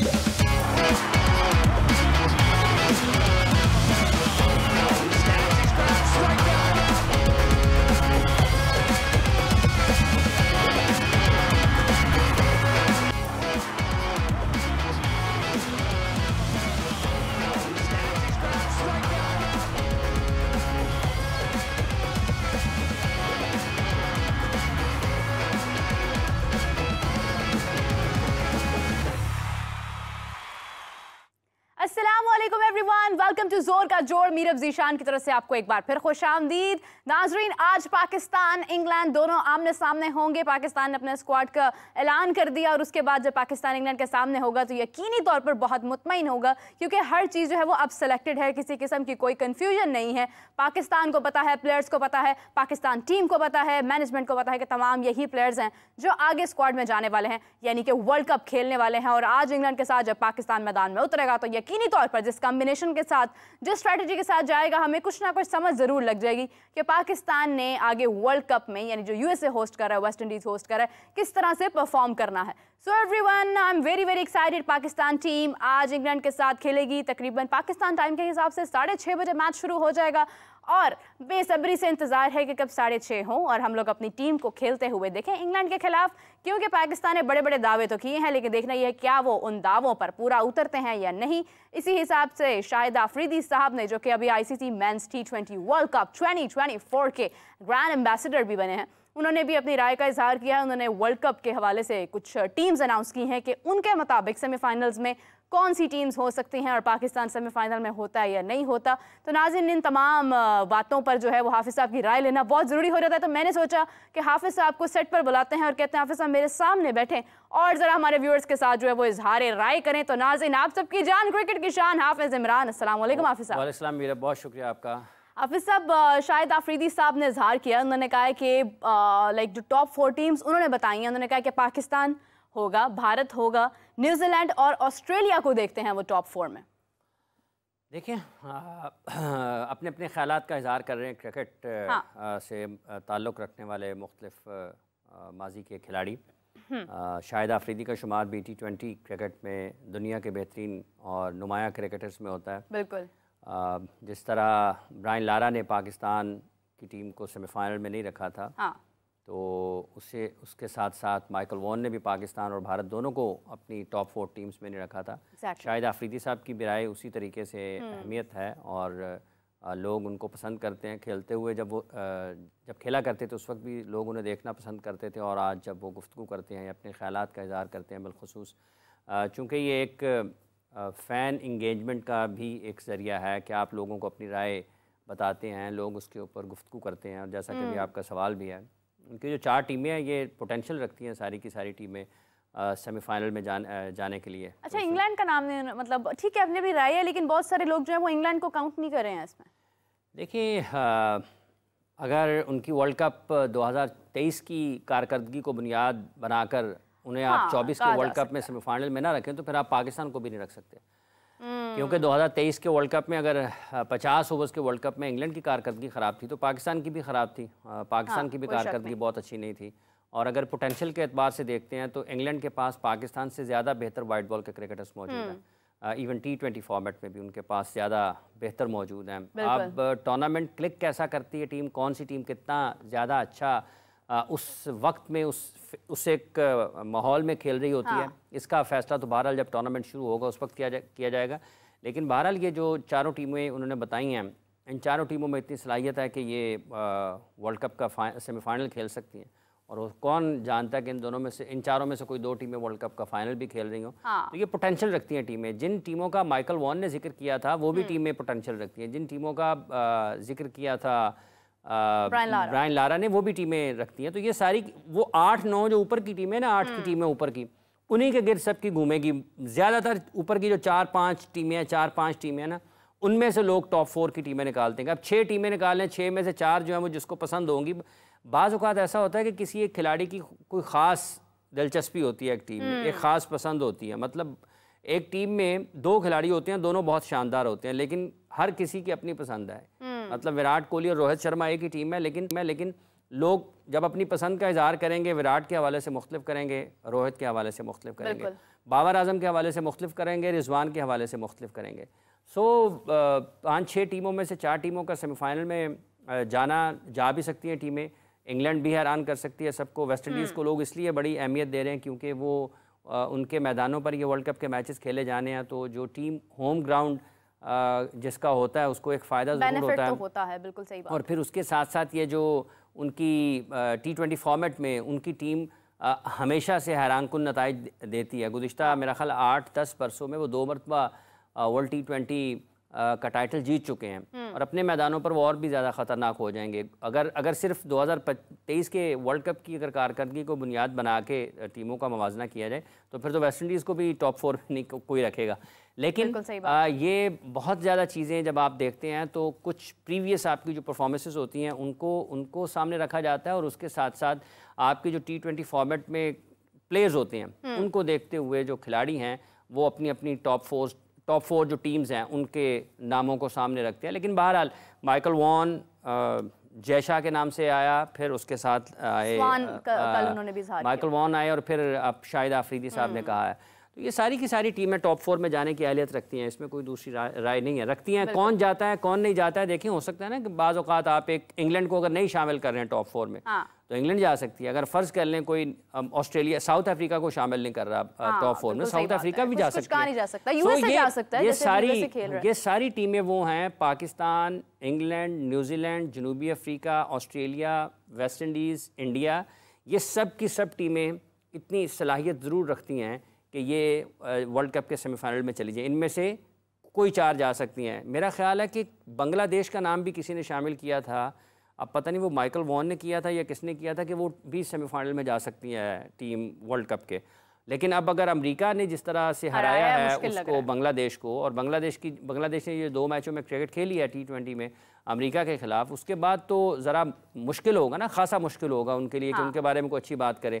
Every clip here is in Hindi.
Mexico. जोड़ मीरब जीशान की तरफ से आपको एक बार फिर खुश आमदीद नाजरीन आज पाकिस्तान इंग्लैंड दोनों आमने सामने होंगे पाकिस्तान ने अपने स्क्वाड का ऐलान कर दिया और उसके बाद जब पाकिस्तान इंग्लैंड के सामने होगा तो यकीनी तौर पर बहुत मुतमिन होगा क्योंकि हर चीज़ जो है वो अब सेलेक्टेड है किसी किस्म की कोई कन्फ्यूजन नहीं है पाकिस्तान को पता है प्लेयर्स को पता है पाकिस्तान टीम को पता है मैनेजमेंट को पता है कि तमाम यही प्लेयर्स हैं जो आगे स्क्वाड में जाने वाले हैं यानी कि वर्ल्ड कप खेलने वाले हैं और आज इंग्लैंड के साथ जब पाकिस्तान मैदान में उतरेगा तो यकीनी तौर पर जिस कॉम्बिनेशन के साथ जिस स्ट्रैटेजी के साथ जाएगा हमें कुछ ना कुछ समझ ज़रूर लग जाएगी कि पाकिस्तान ने आगे वर्ल्ड कप में यानी जो यूएसए होस्ट कर रहा है वेस्ट इंडीज़ होस्ट कर रहा है किस तरह से परफॉर्म करना है so everyone I am very very excited Pakistan team आज इंग्लैंड के साथ खेलेगी तकरीबन पाकिस्तान टाइम के हिसाब से साढ़े छः बजे मैच शुरू हो जाएगा और बेसब्री से इंतज़ार है कि कब साढ़े छः हों और हम लोग अपनी टीम को खेलते हुए देखें इंग्लैंड के खिलाफ क्योंकि पाकिस्तान ने बड़े बड़े दावे तो किए हैं लेकिन देखना यह है क्या वो उन दावों पर पूरा उतरते हैं या नहीं इसी हिसाब से शाहिद आफरीदी साहब ने जो कि अभी ICC men's T twenty world cup twenty twenty four के ग्रैंड एम्बेसडर भी बने हैं उन्होंने भी अपनी राय का इजहार किया है उन्होंने वर्ल्ड कप के हवाले से कुछ टीम्स अनाउंस की हैं कि उनके मुताबिक सेमीफाइनल्स में कौन सी टीम्स हो सकती हैं और पाकिस्तान सेमीफाइनल में होता है या नहीं होता तो नाजिन इन तमाम बातों पर जो है वो हाफिज़ साहब की राय लेना बहुत ज़रूरी हो जाता है तो मैंने सोचा कि हाफिज़ साहब को सेट पर बुलाते हैं और कहते हैं हाफिज़ साहब मेरे सामने बैठे और ज़रा हमारे व्यूअर्स के साथ जो है वो इजहार राय करें तो नाजिन आप सबकी जान क्रिकेट की शान हाफिज़ इमरान असलम हाफिज़ साहब मेरा बहुत शुक्रिया आपका हाफिज़ साहब शायद आफरीदी साहब ने इजहार किया उन्होंने कहा कि लाइक जो टॉप फोर टीम्स उन्होंने बताई हैं उन्होंने कहा कि पाकिस्तान होगा भारत होगा न्यूजीलैंड और ऑस्ट्रेलिया को देखते हैं वो टॉप फोर में देखिए अपने अपने ख्याल का इजहार कर रहे हैं क्रिकेट हाँ। से ताल्लुक़ रखने वाले मुख्तलिफ माजी के खिलाड़ी हम्म। शाहिद आफरीदी का शुमार बी टी ट्वेंटी क्रिकेट में दुनिया के बेहतरीन और नुमाया क्रिकेटर्स में होता है बिल्कुल आ, जिस तरह ब्राइन लारा ने पाकिस्तान की टीम को सेमीफाइनल में नहीं रखा था हाँ। तो उसे उसके साथ साथ माइकल वॉन ने भी पाकिस्तान और भारत दोनों को अपनी टॉप फोर टीम्स में नहीं रखा था exactly. शायद आफरीदी साहब की बिराए उसी तरीके से हम्म। अहमियत है और लोग उनको पसंद करते हैं खेलते हुए जब वो जब खेला करते थे उस वक्त भी लोग उन्हें देखना पसंद करते थे और आज जब वो गुफ्तु करते हैं अपने ख्याल का इजहार करते हैं बिलखसूस चूँकि ये एक फ़ैन इंगेजमेंट का भी एक ज़रिया है कि आप लोगों को अपनी राय बताते हैं लोग उसके ऊपर गुफ्तु करते हैं और जैसा कि हम्म। आपका सवाल भी है उनकी जो चार टीमें हैं ये पोटेंशियल रखती हैं सारी की सारी टीमें सेमीफाइनल में जान जाने के लिए अच्छा इंग्लैंड का नाम नहीं मतलब ठीक है अपने भी राय है लेकिन बहुत सारे लोग जो हैं वो इंग्लैंड को काउंट नहीं कर रहे हैं इसमें देखिए अगर उनकी वर्ल्ड कप 2023 की कारकर्दगी को बुनियाद बनाकर उन्हें हाँ, आप 24 के वर्ल्ड कप में सेमीफाइनल में ना रखें तो फिर आप पाकिस्तान को भी नहीं रख सकते क्योंकि 2023 हम्म। के वर्ल्ड कप में अगर 50 ओवर्स के वर्ल्ड कप में इंग्लैंड की कारकर्दगी ख़राब थी तो पाकिस्तान की भी ख़राब थी पाकिस्तान हाँ, की भी कारकर्दगी बहुत अच्छी नहीं थी और अगर पोटेंशियल के अतबार से देखते हैं तो इंग्लैंड के पास पाकिस्तान से ज़्यादा बेहतर वाइट बॉल के क्रिकेटर्स मौजूद हैं इवन टी ट्वेंटी फॉर्मेट में भी उनके पास ज़्यादा बेहतर मौजूद हैं अब टूर्नामेंट क्लिक कैसा करती है टीम कौन सी टीम कितना ज़्यादा अच्छा उस वक्त में उस उस एक माहौल में खेल रही होती हाँ। है इसका फैसला तो बहरहाल जब टूर्नामेंट शुरू होगा उस वक्त किया जा, किया जाएगा लेकिन बहरहाल ये जो चारों टीमें उन्होंने बताई हैं इन चारों टीमों में इतनी सलाहियत है कि ये वर्ल्ड कप का सेमीफाइनल खेल सकती हैं और कौन जानता है कि इन दोनों में से इन चारों में से कोई दो टीमें वर्ल्ड कप का फाइनल भी खेल रही हो हाँ। तो ये पोटेंशियल रखती हैं टीमें जिन टीमों का माइकल वॉन ने जिक्र किया था वो भी हम्म। टीमें पोटेंशियल रखती हैं जिन टीमों का जिक्र किया था ब्रायन लारा।, लारा ने वो भी टीमें रखती हैं तो ये सारी वो आठ नौ जो ऊपर की टीमें ना आठ की हम्म। टीमें ऊपर की उन्हीं के गिर सबकी घूमेगी ज़्यादातर ऊपर की जो चार पाँच टीमें हैं चार पाँच टीमें हैं ना उनमें से लोग टॉप फोर की टीमें निकालते हैं अब छः टीमें निकालें छः में से चार जो हैं वो जिसको पसंद होंगी बाज़ात ऐसा होता है कि किसी एक खिलाड़ी की कोई ख़ास दिलचस्पी होती है एक टीम में एक हम्म। ख़ास पसंद होती है मतलब एक टीम में दो खिलाड़ी होते हैं दोनों बहुत शानदार होते हैं लेकिन हर किसी की अपनी पसंद है हम्म। मतलब विराट कोहली और रोहित शर्मा एक ही टीम है लेकिन मैं लेकिन लोग जब अपनी पसंद का इजहार करेंगे विराट के हवाले से मुख्तलिफ करेंगे रोहित के हवाले से मुख्तलिफ करेंगे बाबर आजम के हवाले से मुख्तलिफ करेंगे रिजवान के हवाले से मुख्तलिफ करेंगे सो पाँच छः टीमों में से चार टीमों का सेमीफाइनल में जाना जा भी सकती हैं टीमें इंग्लैंड भी हैरान कर सकती है सबको वेस्ट इंडीज़ हम्म। को लोग इसलिए बड़ी अहमियत दे रहे हैं क्योंकि वो उनके मैदानों पर ये वर्ल्ड कप के मैचेस खेले जाने हैं तो जो टीम होम ग्राउंड जिसका होता है उसको एक फ़ायदा ज़रूर होता है, तो होता है बिल्कुल सही बात और फिर उसके साथ साथ ये जो उनकी टी ट्वेंटी फॉर्मेट में उनकी टीम आ, हमेशा से हैरान कन नतज देती है गुज्त मेरा ख्याल आठ दस बरसों में वो दो मरतबा वर्ल्ड टी ट्वेंटी का टाइटल जीत चुके हैं हम्म। और अपने मैदानों पर वो और भी ज़्यादा ख़तरनाक हो जाएंगे अगर अगर सिर्फ 2023 के वर्ल्ड कप की अगर कारकर्दगी को बुनियाद बना के टीमों का मुवजना किया जाए तो फिर तो वेस्ट इंडीज़ को भी टॉप फोर नहीं को, कोई रखेगा लेकिन आ, ये बहुत ज़्यादा चीज़ें जब आप देखते हैं तो कुछ प्रीवियस आपकी जो परफॉर्मेंसेस होती हैं उनको उनको सामने रखा जाता है और उसके साथ साथ आपके जो टी ट्वेंटी फॉर्मेट में प्लेयर्स होते हैं हम्म। उनको देखते हुए जो खिलाड़ी हैं वो अपनी अपनी टॉप फोर टॉप फोर जो टीम्स हैं उनके नामों को सामने रखते हैं लेकिन बहरहाल माइकल वॉन जयशाह के नाम से आया फिर उसके साथ आए माइकल वॉन आए और फिर अब शाहिद आफरीदी साहब ने हम्म। कहा है तो ये सारी की सारी टीमें टॉप फोर में जाने की अहलियत रखती हैं इसमें कोई दूसरी राय, राय नहीं है रखती हैं कौन जाता है कौन नहीं जाता है देखें हो सकता है ना कि बाज़ात आप एक इंग्लैंड को अगर नहीं शामिल कर रहे हैं टॉप फोर में हाँ। तो इंग्लैंड जा सकती है अगर फ़र्ज कर लें कोई ऑस्ट्रेलिया साउथ अफ्रीका को शामिल नहीं कर रहा टॉप फोर हाँ, में साउथ अफ्रीका भी जा सकती है ये सारी ये सारी टीमें वो हैं पाकिस्तान इंग्लैंड न्यूजीलैंड जनूबी Africa Australia West Indies India ये सब की सब टीमें इतनी सलाहियत ज़रूर रखती हैं कि ये वर्ल्ड कप के सेमीफाइनल में चली जाए इनमें से कोई चार जा सकती हैं मेरा ख्याल है कि बांग्लादेश का नाम भी किसी ने शामिल किया था अब पता नहीं वो माइकल वॉन ने किया था या किसने किया था कि वो भी सेमीफाइनल में जा सकती है टीम वर्ल्ड कप के लेकिन अब अगर अमेरिका ने जिस तरह से हराया है उसको बांग्लादेश को और बांग्लादेश की बांग्लादेश ने ये दो मैचों में क्रिकेट खेली है टी ट्वेंटी में अमेरिका के खिलाफ उसके बाद तो ज़रा मुश्किल होगा ना खासा मुश्किल होगा उनके लिए हाँ। कि उनके बारे में कोई अच्छी बात करें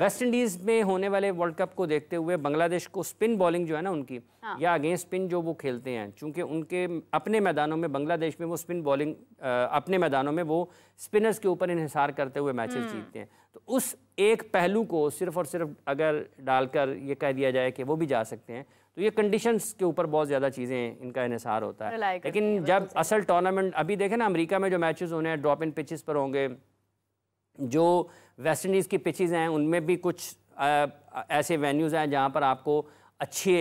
वेस्ट इंडीज़ में होने वाले वर्ल्ड कप को देखते हुए बांग्लादेश को स्पिन बॉलिंग जो है ना उनकी हाँ। या अगेंस्ट स्पिन जो वो खेलते हैं चूँकि उनके अपने मैदानों में बांग्लादेश में वो स्पिन बॉलिंग अपने मैदानों में वो स्पिनर्स के ऊपर इहिसार करते हुए मैचेस हम्म। जीतते हैं तो उस एक पहलू को सिर्फ और सिर्फ अगर डालकर ये कह दिया जाए कि वो भी जा सकते हैं तो ये कंडीशंस के ऊपर बहुत ज़्यादा चीज़ें इनका इसार होता है लेकिन जब असल टूर्नामेंट अभी देखें ना अमेरिका में जो मैचेस होने हैं ड्रॉप इन पिचेस पर होंगे जो वेस्ट इंडीज़ की पिचेस हैं उनमें भी कुछ आ, ऐसे वेन्यूज़ हैं जहाँ पर आपको अच्छे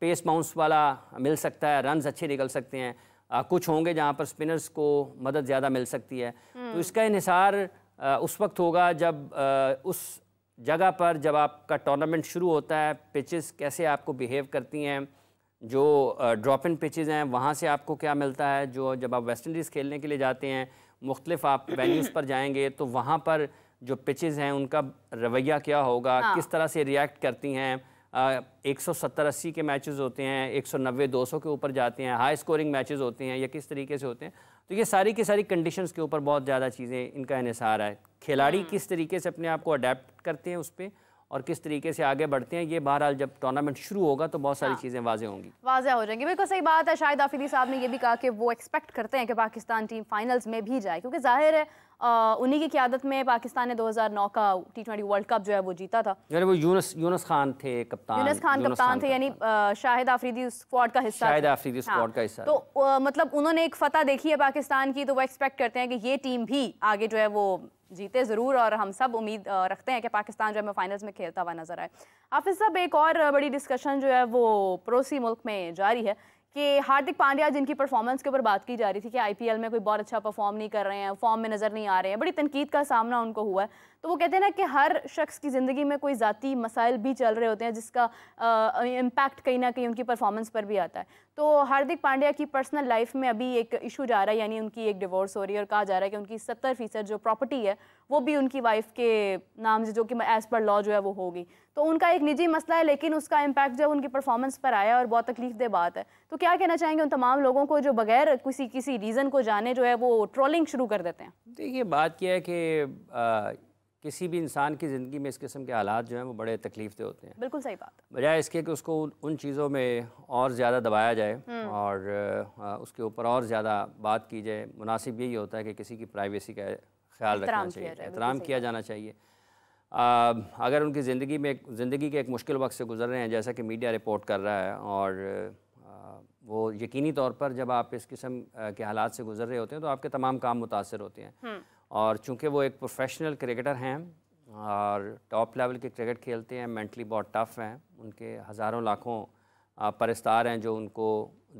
पेस बाउंस वाला मिल सकता है रन अच्छे निकल सकते हैं आ, कुछ होंगे जहाँ पर स्पिनर्स को मदद ज़्यादा मिल सकती है तो हम्म। इसका इसार उस वक्त होगा जब आ, उस जगह पर जब आपका टूर्नामेंट शुरू होता है पिचेस कैसे आपको बिहेव करती हैं जो ड्रॉप इन पिचेस हैं वहाँ से आपको क्या मिलता है जो जब आप वेस्ट इंडीज़ खेलने के लिए जाते हैं मुख्तलिफ आप वेन्यूज़ पर जाएंगे तो वहाँ पर जो पिचेस हैं उनका रवैया क्या होगा हाँ। किस तरह से रिएक्ट करती हैं एक सौ सत्तर अस्सी के मैचेस होते हैं एक सौ नब्बे दो सौ के ऊपर जाते हैं हाई स्कोरिंग मैचेस होते हैं या किस तरीके से होते हैं तो ये सारी की सारी कंडीशंस के ऊपर बहुत ज़्यादा चीज़ें इनका इसार है खिलाड़ी हम्म। किस तरीके से अपने आप को अडेप्ट करते हैं उस पर और किस तरीके से आगे बढ़ते हैं ये बहरहाल जब टूर्नामेंट शुरू होगा तो बहुत सारी हाँ। चीज़ें वाजे होंगी वाजह हो जाएंगी बिल्कुल सही बात है शायद आफिदी साहब ने ये भी कहा कि वो एक्सपेक्ट करते हैं कि पाकिस्तान टीम फाइनल्स में भी जाए क्योंकि जाहिर है उन्हीं की क्यादत में पाकिस्तान ने 2009 का टी ट्वेंटी वर्ल्ड कप जो है वो जीता था यानी वो यूनस यूनस खान थे कप्तान यूनस खान यूनस कप्तान थे यानी शाहिद आफरीदी स्क्वाड का हिस्सा शाहिद आफरीदी स्क्वाड हाँ, का हिस्सा तो मतलब उन्होंने एक फतह देखी है पाकिस्तान की तो वो एक्सपेक्ट करते हैं कि ये टीम भी आगे जो है वो जीते ज़रूर और हम सब उम्मीद रखते हैं कि पाकिस्तान जो है फाइनल्स में खेलता हुआ नजर आए हाफिज साहब एक और बड़ी डिस्कशन जो है वो पड़ोसी मुल्क में जारी है कि हार्दिक पांड्या जिनकी परफॉर्मेंस के ऊपर बात की जा रही थी कि आईपीएल में कोई बहुत अच्छा परफॉर्म नहीं कर रहे हैं फॉर्म में नज़र नहीं आ रहे हैं बड़ी तनकीद का सामना उनको हुआ है तो वो कहते हैं ना कि हर शख्स की ज़िंदगी में कोई ज़ाती मसाइल भी चल रहे होते हैं जिसका इम्पैक्ट कहीं ना कहीं उनकी परफॉर्मेंस पर भी आता है तो हार्दिक पांड्या की पर्सनल लाइफ में अभी एक इशू जा रहा है यानी उनकी एक डिवोर्स हो रही है और कहा जा रहा है कि उनकी सत्तर फीसद जो प्रॉपर्टी है वो भी उनकी वाइफ के नाम से जो कि एज़ पर लॉ जो है वो होगी तो उनका एक निजी मसला है लेकिन उसका इम्पैक्ट जब उनकी परफॉर्मेंस पर आया और बहुत तकलीफ दे बात है तो क्या कहना चाहेंगे उन तमाम लोगों को जो बगैर किसी किसी रीज़न को जाने जो है वो ट्रोलिंग शुरू कर देते हैं देखिए बात यह है कि किसी भी इंसान की ज़िंदगी में इस किस्म के हालात जो हैं वो बड़े तकलीफ दे होते हैं बिल्कुल सही बात बजाय इसके कि उसको उन चीज़ों में और ज़्यादा दबाया जाए हम्म। और उसके ऊपर और ज़्यादा बात की जाए मुनासिब यही होता है कि किसी की प्राइवेसी का ख्याल रखना चाहिए एहतराम किया जाना चाहिए आ, अगर उनकी ज़िंदगी में ज़िंदगी के एक मुश्किल वक्त से गुजर रहे हैं जैसा कि मीडिया रिपोर्ट कर रहा है और आ, वो यकीनी तौर पर जब आप इस किस्म के हालात से गुजर रहे होते हैं तो आपके तमाम काम मुतासर होते हैं हम्म। और चूंकि वो एक प्रोफेशनल क्रिकेटर हैं और टॉप लेवल के क्रिकेट खेलते हैं मेंटली बहुत टफ़ हैं उनके हज़ारों लाखों परस्तार हैं जो उनको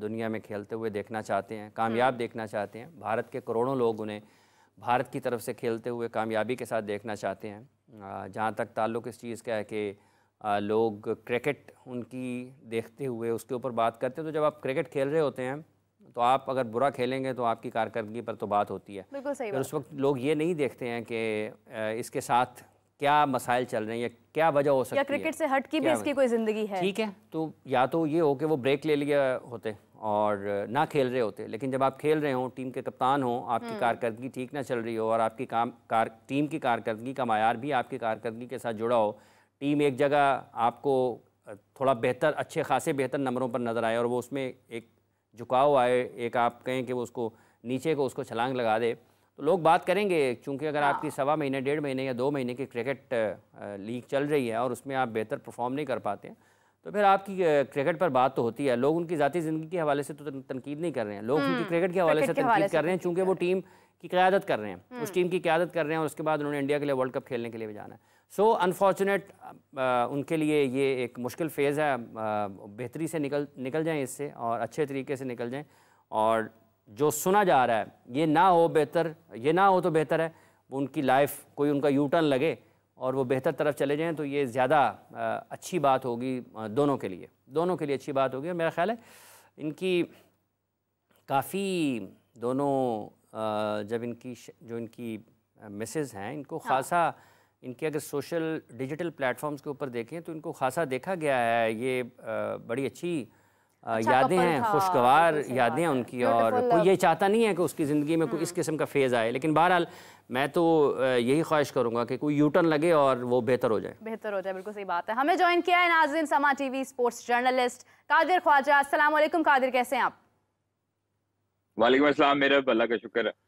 दुनिया में खेलते हुए देखना चाहते हैं कामयाब हम्म। देखना चाहते हैं भारत के करोड़ों लोग उन्हें भारत की तरफ से खेलते हुए कामयाबी के साथ देखना चाहते हैं जहाँ तक ताल्लुक़ इस चीज़ का है कि लोग क्रिकेट उनकी देखते हुए उसके ऊपर बात करते हैं तो जब आप क्रिकेट खेल रहे होते हैं तो आप अगर बुरा खेलेंगे तो आपकी कारकर्दगी पर तो बात होती है बिल्कुल सही उस वक्त लोग ये नहीं देखते हैं कि इसके साथ क्या मसाइल चल रहे हैं या क्या वजह हो सकती है क्रिकेट से हट की भी इसकी कोई ज़िंदगी है ठीक है तो या तो ये हो कि वो ब्रेक ले लिया होते और ना खेल रहे होते लेकिन जब आप खेल रहे हो टीम के कप्तान हो आपकी हम्म। कारकर्दगी ठीक ना चल रही हो और आपकी काम कार टीम की कारकर्दगी का मैार भी आपकी कारकर्दगी के साथ जुड़ा हो टीम एक जगह आपको थोड़ा बेहतर अच्छे खासे बेहतर नंबरों पर नज़र आए और वो उसमें एक झुकाव आए एक आप कहें कि वो उसको नीचे को उसको छलांग लगा दे तो लोग बात करेंगे चूँकि अगर आपकी हाँ। सवा महीने डेढ़ महीने या दो महीने की क्रिकेट लीग चल रही है और उसमें आप बेहतर परफॉर्म नहीं कर पाते हैं तो फिर आपकी क्रिकेट पर बात तो होती है लोग उनकी ज़ाती ज़िंदगी के हवाले से तो तनकीद नहीं कर रहे हैं लोग हम्म, उनकी क्रिकेट के हवाले से तनकीद कर रहे हैं चूँकि वो टीम की क्यादत कर रहे हैं उस हम्म। टीम की क्यादत कर रहे हैं और उसके बाद उन्होंने इंडिया के लिए वर्ल्ड कप खेलने के लिए भी जाना है so so, unfortunate uh, uh, उनके लिए ये एक मुश्किल फेज़ है uh, बेहतरी से निकल निकल जाएं इससे और अच्छे तरीके से निकल जाएं और जो सुना जा रहा है ये ना हो बेहतर ये ना हो तो बेहतर है उनकी लाइफ कोई उनका यू टर्न लगे और वो बेहतर तरफ चले जाएं तो ये ज़्यादा अच्छी बात होगी दोनों के लिए दोनों के लिए अच्छी बात होगी और मेरा ख्याल है इनकी काफ़ी दोनों जब इनकी जो इनकी मिसेज़ हैं इनको हाँ। खासा इनके अगर सोशल डिजिटल प्लेटफॉर्म्स के ऊपर देखें तो इनको खासा देखा गया है ये बड़ी अच्छी अच्छा यादें हैं खुशगवार यादें हैं उनकी और कोई ये चाहता नहीं है कि उसकी ज़िंदगी में कोई हम्म। इस किस्म का फेज़ आए लेकिन बहरहाल मैं तो यही ख्वाहिश करूंगा कि कोई यूटर्न लगे और वो बेहतर हो जाए बेहतर हो जाए बिल्कुल सही बात है हमें ज्वाइन किया है नाजिन Samaa TV sports journalist Qadir Khawaja असल कादिर कैसे हैं आप वालेकुम मेरा अल्लाह का शुक्र है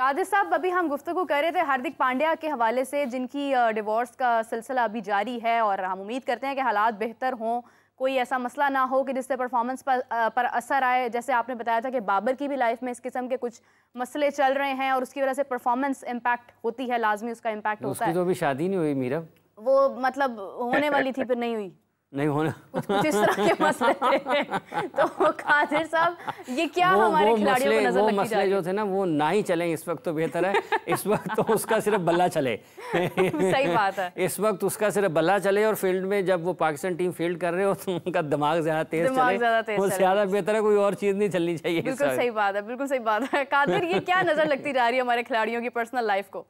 कादिर साहब अभी हम गुफ्तु कर रहे थे हार्दिक पांड्या के हवाले से जिनकी डिवोर्स का सिलसिला अभी जारी है और हम उम्मीद करते हैं कि हालात बेहतर हों कोई ऐसा मसला ना हो कि जिससे परफॉर्मेंस पर पर असर आए जैसे आपने बताया था कि बाबर की भी लाइफ में इस किस्म के कुछ मसले चल रहे हैं और उसकी वजह से परफॉर्मेंस इम्पैक्ट होती है लाजमी उसका इम्पैक्ट होता है तो अभी शादी नहीं हुई मीरा वो मतलब होने वाली थी फिर नहीं हुई नहीं होने कुछ इस तरह के मसले तो कादिर साहब ये क्या वो, हमारे खिलाड़ियों को नजर वो मसले जो थे ना वो ना ही चले इस वक्त तो बेहतर है इस वक्त तो उसका सिर्फ बल्ला चले सही बात है इस वक्त उसका सिर्फ बल्ला चले और फील्ड में जब वो पाकिस्तान टीम फील्ड कर रहे हो तो उनका दिमाग ज्यादा तेज दिमाग ज्यादा तेज वो ज्यादा बेहतर है कोई और चीज नहीं चलनी चाहिए बिल्कुल सही बात है बिल्कुल सही बात है कादिर ये क्या नजर लगती जा रही है हमारे खिलाड़ियों की पर्सनल लाइफ को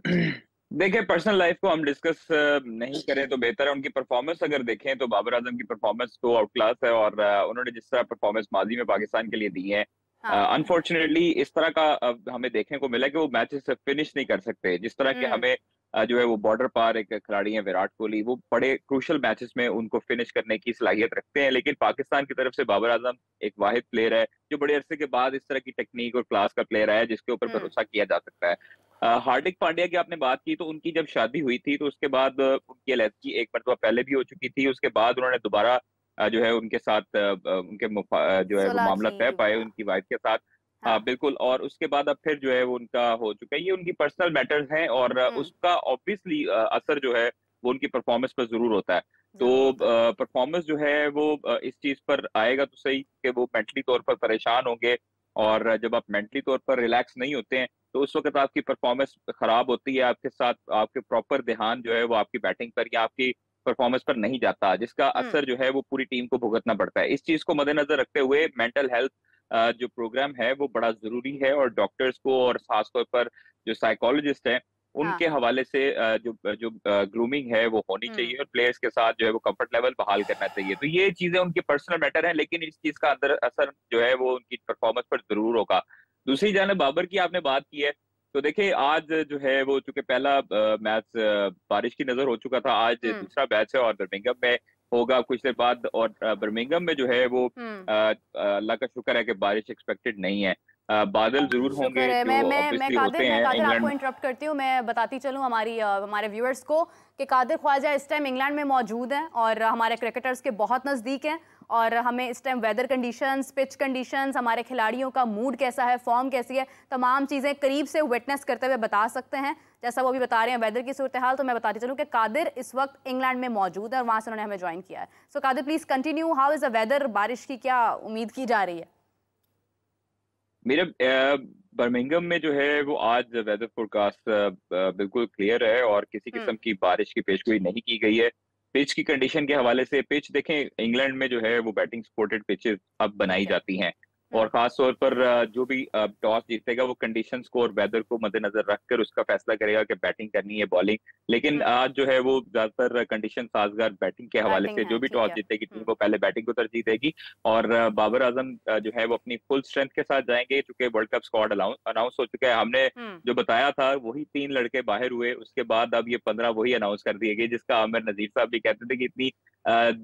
देखिए पर्सनल लाइफ को हम डिस्कस नहीं करें तो बेहतर है उनकी परफॉर्मेंस अगर देखें तो बाबर आजम की परफॉर्मेंस तो आउट क्लास है और उन्होंने जिस तरह परफॉर्मेंस माजी में पाकिस्तान के लिए दी है अनफॉर्चुनेटली हाँ। uh, इस तरह का हमें देखने को मिला कि वो मैचेस से फिनिश नहीं कर सकते जिस तरह के हम्म। हमें जो है वो बॉर्डर पार एक खिलाड़ी है विराट कोहली वो बड़े क्रूशल मैचेस में उनको फिनिश करने की सलाहियत रखते हैं लेकिन पाकिस्तान की तरफ से बाबर आजम एक वाहिद प्लेयर है जो बड़े अरसे के बाद इस तरह की टेक्निक और क्लास का प्लेयर है जिसके ऊपर हम्म। भरोसा किया जा सकता है हार्दिक पांड्या की आपने बात की तो उनकी जब शादी हुई थी तो उसके बाद उनकी अलहदगी एक मरतबा पहले भी हो चुकी थी उसके बाद उन्होंने दोबारा जो है उनके साथ उनके जो है वो मामला तय पाए उनकी वाइफ के साथ हाँ।, हाँ बिल्कुल और उसके बाद अब फिर जो है वो उनका हो चुका है ये उनकी पर्सनल मैटर्स हैं और हम्म। उसका ऑब्वियसली असर जो है वो उनकी परफॉर्मेंस पर जरूर होता है तो परफॉर्मेंस जो है वो इस चीज पर आएगा तो सही कि वो मेंटली तौर पर परेशान होंगे और जब आप मेंटली तौर पर रिलैक्स नहीं होते हैं तो उस वक्त आपकी परफॉर्मेंस खराब होती है आपके साथ आपके प्रॉपर ध्यान जो है वो आपकी बैटिंग पर या आपकी परफॉर्मेंस पर नहीं जाता जिसका हम्म। असर जो है वो पूरी टीम को भुगतना पड़ता है इस चीज को मद्देनजर रखते हुए मेंटल हेल्थ जो प्रोग्राम है वो बड़ा जरूरी है और डॉक्टर्स को और खासतौर पर जो साइकोलॉजिस्ट हैं हाँ। उनके हाँ। हवाले से जो जो ग्रूमिंग है वो होनी हम्म। चाहिए और प्लेयर्स के साथ जो है वो कंफर्ट लेवल बहाल करना चाहिए तो ये चीजें उनके पर्सनल मैटर है लेकिन इस चीज का अंदर असर जो है वो उनकी परफॉर्मेंस पर जरूर होगा दूसरी जानब बाबर की आपने बात की है तो देखिए आज जो है वो चूंकि पहला मैच बारिश की नजर हो चुका था आज हम्म। दूसरा मैच है और बर्मिंगम में होगा कुछ देर बाद और बर्मिंगम में जो है वो हम्म। अल्लाह का शुक्र है कि बारिश एक्सपेक्टेड नहीं है बादल जरूर होंगे मैं मैं मैं कादिर मैं कादिर आपको इंटरप्ट करती हूँ मैं बताती चलूँ हमारी हमारे व्यूअर्स को कि कादिर ख्वाजा इस टाइम इंग्लैंड में मौजूद हैं और हमारे क्रिकेटर्स के बहुत नज़दीक हैं और हमें इस time weather conditions pitch conditions हमारे खिलाड़ियों का मूड कैसा है फॉर्म कैसी है तमाम चीज़ें करीब से विटनेस करते हुए बता सकते हैं जैसा वो भी बता रहे हैं वेदर की सूरत हाल तो मैं बताती चलूँ कि कादिर इस वक्त इंग्लैंड में मौजूद है और वहाँ से उन्होंने हमें ज्वाइन किया है so so, Qadir please continue how is the weather बारिश की क्या उम्मीद की जा रही है मेरा बर्मिंगम में जो है वो आज वेदर फोरकास्ट बिल्कुल क्लियर है और किसी हम्म। किस्म की बारिश की पेशगोई नहीं की गई है पिच की कंडीशन के हवाले से पिच देखें इंग्लैंड में जो है वो बैटिंग सपोर्टेड पिचेस अब बनाई जाती हैं हाँ। और खास तौर पर जो भी टॉस जीतेगा वो कंडीशंस को और वेदर को मद्देनजर रखकर उसका फैसला करेगा कि बैटिंग करनी है बॉलिंग लेकिन हाँ। आज जो है वो ज्यादातर कंडीशन साजगार बैटिंग के हवाले से जो हाँ, भी टॉस जीतेगी टीम हम्म। को पहले बैटिंग को तरजीह देगी और बाबर आजम जो है वो अपनी फुल स्ट्रेंथ के साथ जाएंगे चूंकि वर्ल्ड कप स्कॉड अनाउंस हो चुका है हमने हम्म। जो बताया था वही तीन लड़के बाहर हुए उसके बाद अब ये पंद्रह वही अनाउंस कर दिए गए जिसका आमिर नजीर साहब भी कहते थे कि इतनी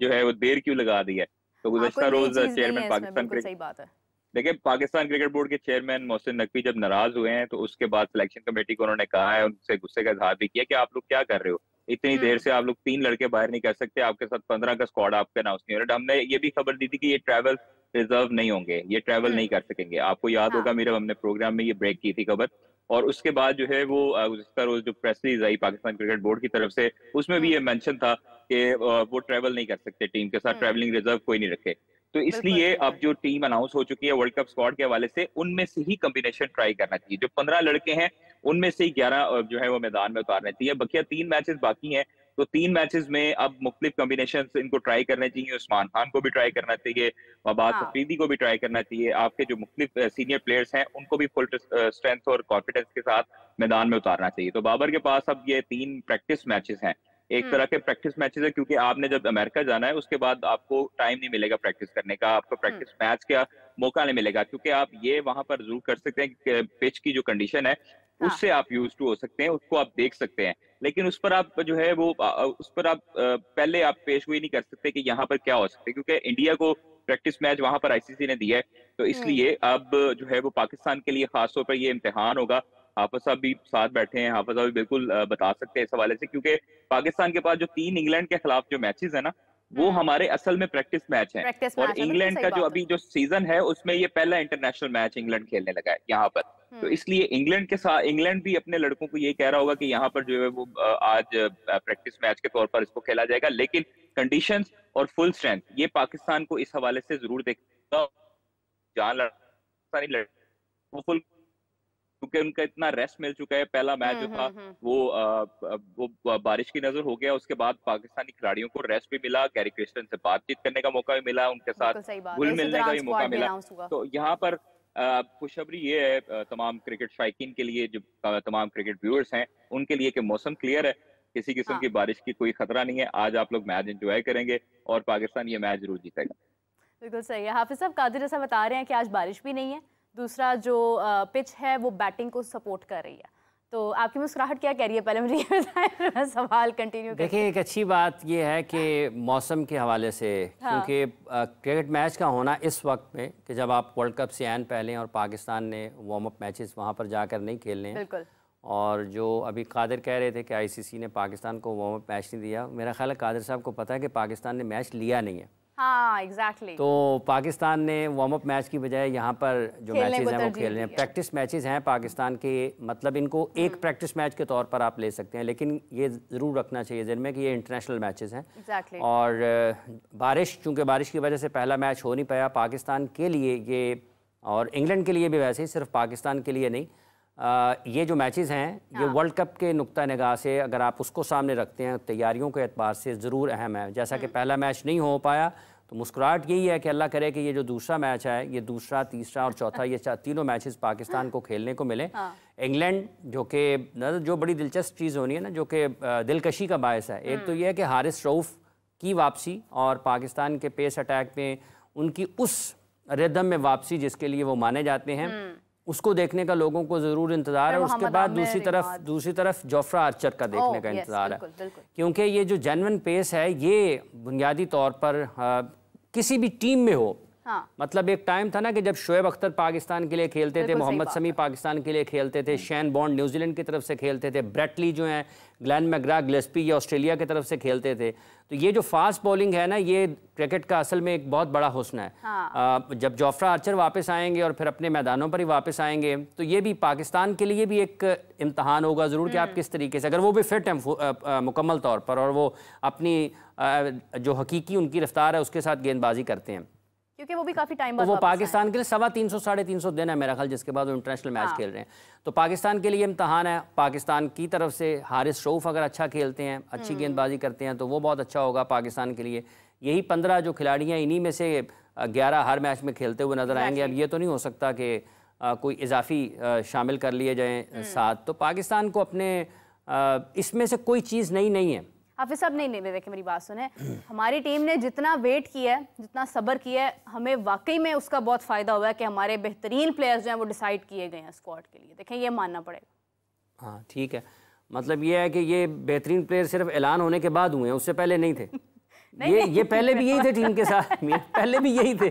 जो है वो देर क्यों लगा दी है तो गुजशत रोज चेयरमैन पाकिस्तान सही बात है देखिए पाकिस्तान क्रिकेट बोर्ड के चेयरमैन मोहसिन नकवी जब नाराज हुए हैं तो उसके बाद सिलेक्शन कमेटी को उन्होंने कहा है उनसे गुस्से का इजहार भी किया कि आप लोग क्या कर रहे हो इतनी हम्म। देर से आप लोग तीन लड़के बाहर नहीं कर सकते आपके साथ पंद्रह का स्क्वाड आपके अनाउंस नहीं हो रहा हमने ये भी खबर दी थी कि ये ट्रैवल रिजर्व नहीं होंगे ये ट्रैवल हम्म। नहीं कर सकेंगे आपको याद हाँ। होगा मेरे हमने प्रोग्राम में ये ब्रेक की थी खबर और उसके बाद जो है वो उसका रोज जो प्रेस रिलीज आई पाकिस्तान क्रिकेट बोर्ड की तरफ से उसमें भी हाँ। ये मेंशन था कि वो ट्रैवल नहीं कर सकते टीम के साथ ट्रैवलिंग हाँ। रिजर्व कोई नहीं रखे तो इसलिए अब जो टीम अनाउंस हो चुकी है वर्ल्ड कप स्क्वाड के हवाले से उनमें से ही कॉम्बिनेशन ट्राई करना चाहिए जो पंद्रह लड़के हैं उनमें से ही ग्यारह जो है वो मैदान में उतारना चाहिए बकिया तीन मैचेस बाकी हैं तो तीन मैचेस में अब मुख्तलिफ कॉम्बिनेशन इनको ट्राई करना चाहिए उस्मान खान को भी ट्राई करना चाहिए वबाद हाँ। को भी ट्राई करना चाहिए आपके जो मुख्तलिफ सीनियर प्लेयर्स हैं उनको भी फुल स्ट्रेंथ और कॉन्फिडेंस के साथ मैदान में उतारना चाहिए तो बाबर के पास अब ये तीन प्रैक्टिस मैचेस हैं एक हम्म। तरह के प्रैक्टिस मैचेस है क्योंकि आपने जब अमेरिका जाना है उसके बाद आपको टाइम नहीं मिलेगा प्रैक्टिस करने का आपको प्रैक्टिस हम्म। मैच का मौका नहीं मिलेगा क्योंकि आप ये वहां पर जरूर कर सकते हैं पिच की जो कंडीशन है हाँ। उससे आप यूज टू हो सकते हैं उसको आप देख सकते हैं लेकिन उस पर आप जो है वो उस पर आप पहले आप पेश हुई नहीं कर सकते कि यहाँ पर क्या हो सकता है क्योंकि इंडिया को प्रैक्टिस मैच वहां पर आईसीसी ने दिया है तो हम्म। इसलिए अब जो है वो पाकिस्तान के लिए खासतौर पर ये इम्तिहान होगा हाफज साहब भी साथ बैठे हैं हाफज साहब बिल्कुल बता सकते हैं इस हवाले से क्योंकि पाकिस्तान के पास जो तीन इंग्लैंड के खिलाफ जो मैचेस है ना वो हम्म। हमारे असल में प्रैक्टिस मैच है और इंग्लैंड का जो अभी जो सीजन है उसमें ये पहला इंटरनेशनल मैच इंग्लैंड खेलने लगा है यहाँ पर हम्म। तो इसलिए इंग्लैंड के साथ इंग्लैंड भी अपने लड़कों को ये कह रहा होगा कि यहाँ पर जो है वो आज प्रैक्टिस मैच के तौर पर इसको खेला जाएगा लेकिन कंडीशन और फुल स्ट्रेंथ ये पाकिस्तान को इस हवाले से जरूर देखा जान लड़ फुल क्योंकि उनका इतना रेस्ट मिल चुका है पहला मैच हम्म, जो था हम्म, हम्म। वो वो बारिश की नजर हो गया उसके बाद पाकिस्तानी खिलाड़ियों को रेस्ट भी मिला गैरी क्रिस्टन से बातचीत करने का मौका भी मिला उनके साथ घुल मिलने का भी मौका मिला तो यहाँ पर खुशखबरी ये है तमाम क्रिकेट शायकीन के लिए जो तमाम क्रिकेट व्यूअर्स हैं उनके लिए कि मौसम क्लियर है किसी किस्म हाँ। की बारिश की कोई खतरा नहीं है आज आप लोग मैच इंजॉय करेंगे और पाकिस्तान ये मैच जरूर जीतेगा बिल्कुल सही है हाफिज साहब कादिर ऐसा बता रहे हैं कि आज बारिश भी नहीं है दूसरा जो पिच है वो बैटिंग को सपोर्ट कर रही है तो आपकी मुस्कुराहट क्या कह रही है पहले मुझे ये बताएं सवाल कंटिन्यू देखिए एक अच्छी बात ये है कि मौसम के हवाले से हाँ। क्योंकि क्रिकेट मैच का होना इस वक्त में कि जब आप वर्ल्ड कप से आन पहले और पाकिस्तान ने वार्म अप मैचेस वहाँ पर जाकर नहीं खेलने बिल्कुल और जो अभी कादिर कह रहे थे कि आईसीसी ने पाकिस्तान को वार्म अप मैच नहीं दिया मेरा ख्याल है कादिर साहब को पता है कि पाकिस्तान ने मैच लिया नहीं है हाँ एग्जैक्टली exactly. तो पाकिस्तान ने वार्म अप मैच की बजाय यहाँ पर जो मैचेस हैं वो खेल रहे हैं प्रैक्टिस मैचेस हैं पाकिस्तान के मतलब इनको एक प्रैक्टिस हम्म। मैच के तौर पर आप ले सकते हैं लेकिन ये ज़रूर रखना चाहिए जिन में कि ये इंटरनेशनल मैचेस हैं exactly. और बारिश चूँकि बारिश की वजह से पहला मैच हो नहीं पाया पाकिस्तान के लिए ये और इंग्लैंड के लिए भी वैसे ही सिर्फ पाकिस्तान के लिए नहीं ये जो मैचेस हैं ये वर्ल्ड हाँ। कप के नुक़ नगाह से अगर आप उसको सामने रखते हैं तैयारियों के अतबार से ज़रूर अहम है जैसा कि हम्म। पहला मैच नहीं हो पाया तो मुस्कुराहट यही है कि अल्लाह करे कि ये जो दूसरा मैच है ये दूसरा तीसरा और चौथा ये तीनों मैचेस पाकिस्तान को खेलने को मिले हाँ। इंग्लैंड जो कि जो बड़ी दिलचस्प चीज़ होनी है ना जो कि दिलकशी का बायस है एक तो हम्म। ये है कि हारिस रऊफ़ की वापसी और पाकिस्तान के पेस अटैक में उनकी उस रिदम में वापसी जिसके लिए वो माने जाते हैं हम्म। उसको देखने का लोगों को ज़रूर इंतज़ार है उसके बाद दूसरी तरफ दूसरी तरफ जोफ्रा आर्चर का देखने oh, का इंतज़ार है क्योंकि ये जो जेनवन पेस है ये बुनियादी तौर पर किसी भी टीम में हो हाँ। मतलब एक टाइम था ना कि जब शोएब अख्तर पाकिस्तान के लिए खेलते थे मोहम्मद समी पाकिस्तान के लिए खेलते थे शैन हम्म। बॉन्ड न्यूजीलैंड की तरफ से खेलते थे ब्रेटली जो हैं ग्लैन मैग्रा ग्लेस्पी ये ऑस्ट्रेलिया की तरफ से खेलते थे तो ये जो फास्ट बॉलिंग है ना ये क्रिकेट का असल में एक बहुत बड़ा हुसन है हाँ। आ, जब जोफ्रा आर्चर वापस आएंगे और फिर अपने मैदानों पर ही वापस आएंगे तो ये भी पाकिस्तान के लिए भी एक इम्तहान होगा ज़रूर कि आप हम्म। किस तरीके से अगर वो भी फिट हैं मुकम्मल तौर पर और वो अपनी आ, जो हकीकी उनकी रफ्तार है उसके साथ गेंदबाजी करते हैं क्योंकि वो भी काफी टाइम तो बाद वो पाकिस्तान के लिए सवा तीन सौ साढ़े तीन सौ दिन है मेरा ख्याल जिसके बाद वो इंटरनेशनल मैच हाँ। खेल रहे हैं तो पाकिस्तान के लिए इम्तहान है पाकिस्तान की तरफ से हारिस शौफ अगर अच्छा खेलते हैं अच्छी हम्म। गेंदबाजी करते हैं तो वो बहुत अच्छा होगा पाकिस्तान के लिए यही पंद्रह जो खिलाड़ी हैं इन्हीं में से ग्यारह हर मैच में खेलते हुए नजर आएंगे अब ये तो नहीं हो सकता कि कोई इजाफी शामिल कर लिए जाए हम्म। साथ तो पाकिस्तान को अपने इसमें से कोई चीज़ नई नहीं है हाफिज साहब नहीं नहीं देखे मेरी बात सुने हमारी टीम ने जितना वेट किया है जितना सब्र किया है हमें वाकई में उसका बहुत फ़ायदा हुआ है कि हमारे बेहतरीन प्लेयर्स जो हैं वो डिसाइड किए गए हैं स्क्वाड के लिए देखें ये मानना पड़ेगा हाँ ठीक है मतलब ये है कि ये बेहतरीन प्लेयर सिर्फ ऐलान होने के बाद हुए हैं उससे पहले नहीं थे नहीं, ये नहीं, ये पहले भी यही थे टीम के साथ पहले भी यही थे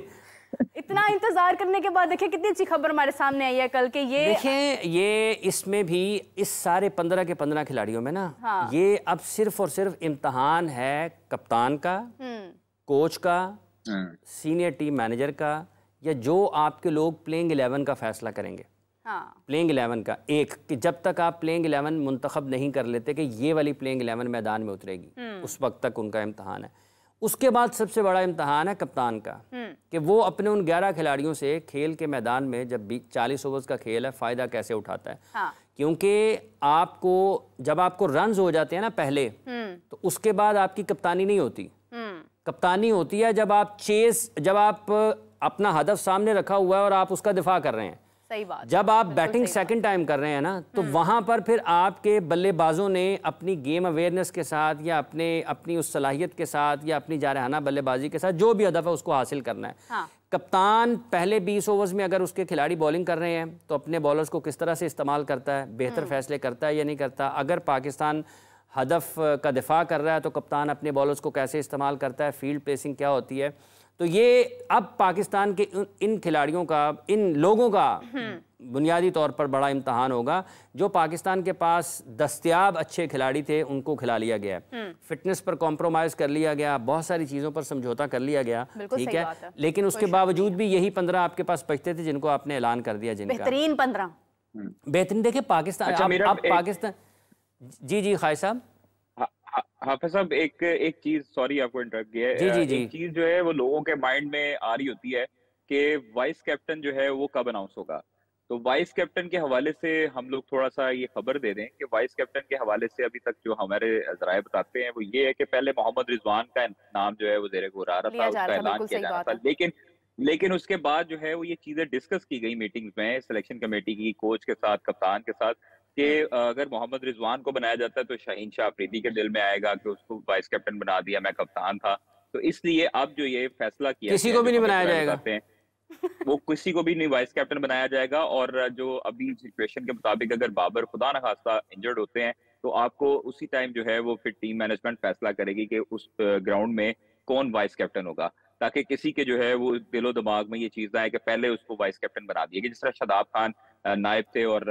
इतना इंतजार करने के बाद देखिए कितनी अच्छी खबर हमारे सामने आई है कल के ये देखिए ये इसमें भी इस सारे पंद्रह के पंद्रह खिलाड़ियों में ना हाँ। ये अब सिर्फ और सिर्फ इम्तहान है कप्तान का हम्म। कोच का हाँ। सीनियर टीम मैनेजर का या जो आपके लोग प्लेइंग इलेवन का फैसला करेंगे हाँ। प्लेइंग इलेवन का एक कि जब तक आप प्लेइंग इलेवन मुंतखब नहीं कर लेते कि ये वाली प्लेइंग इलेवन मैदान में उतरेगी हम्म। उस वक्त तक उनका इम्तहान है उसके बाद सबसे बड़ा इम्तहान है कप्तान का हम्म। कि वो अपने उन ग्यारह खिलाड़ियों से खेल के मैदान में जब चालीस ओवर्स का खेल है फ़ायदा कैसे उठाता है हाँ। क्योंकि आपको जब आपको रन हो जाते हैं ना पहले हम्म। तो उसके बाद आपकी कप्तानी नहीं होती हम्म। कप्तानी होती है जब आप चेस जब आप अपना हदफ सामने रखा हुआ है और आप उसका दिफा कर रहे हैं सही बात जब आप बैटिंग सेकंड टाइम कर रहे हैं ना तो हम्म। वहाँ पर फिर आपके बल्लेबाजों ने अपनी गेम अवेयरनेस के साथ या अपने अपनी उस सलाहियत के साथ या अपनी जारहाना बल्लेबाजी के साथ जो भी हदफ है उसको हासिल करना है हाँ। कप्तान पहले 20 ओवर्स में अगर उसके खिलाड़ी बॉलिंग कर रहे हैं तो अपने बॉलर्स को किस तरह से इस्तेमाल करता है बेहतर हम्म। फैसले करता है या नहीं करता अगर पाकिस्तान हदफ का दिफा कर रहा है तो कप्तान अपने बॉलर्स को कैसे इस्तेमाल करता है फील्ड प्लेसिंग क्या होती है तो ये अब पाकिस्तान के इन खिलाड़ियों का इन लोगों का बुनियादी तौर पर बड़ा इम्तहान होगा जो पाकिस्तान के पास दस्तियाब अच्छे खिलाड़ी थे उनको खिला लिया गया हम्म। फिटनेस पर कॉम्प्रोमाइज कर लिया गया बहुत सारी चीज़ों पर समझौता कर लिया गया ठीक है।, है लेकिन उसके बावजूद भी यही पंद्रह आपके पास बचते थे जिनको आपने ऐलान कर दिया जिनका बेहतरीन पंद्रह हम्म। बेहतरीन देखिए पाकिस्तान अच्छा, अब पाकिस्तान जी जी खाई साहब हाफिज साहब एक एक चीज सॉरी आपको इंटरप्ट किया है जी, जी, जी. चीज जो है वो लोगों के माइंड में आ रही होती है कि वाइस कैप्टन जो है वो कब अनाउंस होगा तो वाइस कैप्टन के हवाले से हम लोग थोड़ा सा ये खबर दे दें कि वाइस कैप्टन के हवाले से अभी तक जो हमारे जराये बताते हैं वो ये है कि पहले मोहम्मद रिजवान का नाम जो है वो जेरे को रहा था उसका ऐलान किया जा रहा था लेकिन लेकिन उसके बाद जो है वो ये चीजें डिस्कस की गई मीटिंग्स में सिलेक्शन कमेटी की कोच के साथ कप्तान के साथ कि अगर मोहम्मद रिजवान को बनाया जाता है तो शाहीन शाह अफरीदी के दिल में आएगा कि उसको वाइस कैप्टन बना दिया मैं कप्तान था तो इसलिए अब जो ये फैसला किया किसी को भी नहीं बनाया जाएगा वो किसी को भी नहीं वाइस कैप्टन बनाया जाएगा और जो अभी सिचुएशन के मुताबिक अगर बाबर खुदा न खास्ता इंजर्ड होते हैं तो आपको उसी टाइम जो है वो फिर टीम मैनेजमेंट फैसला करेगी कि उस ग्राउंड में कौन वाइस कैप्टन होगा ताकि किसी के जो है वो दिलो दिमाग में ये चीज ना आए कि पहले उसको वाइस कैप्टन बना दिया कि जिस तरह शदाब खान नायब थे और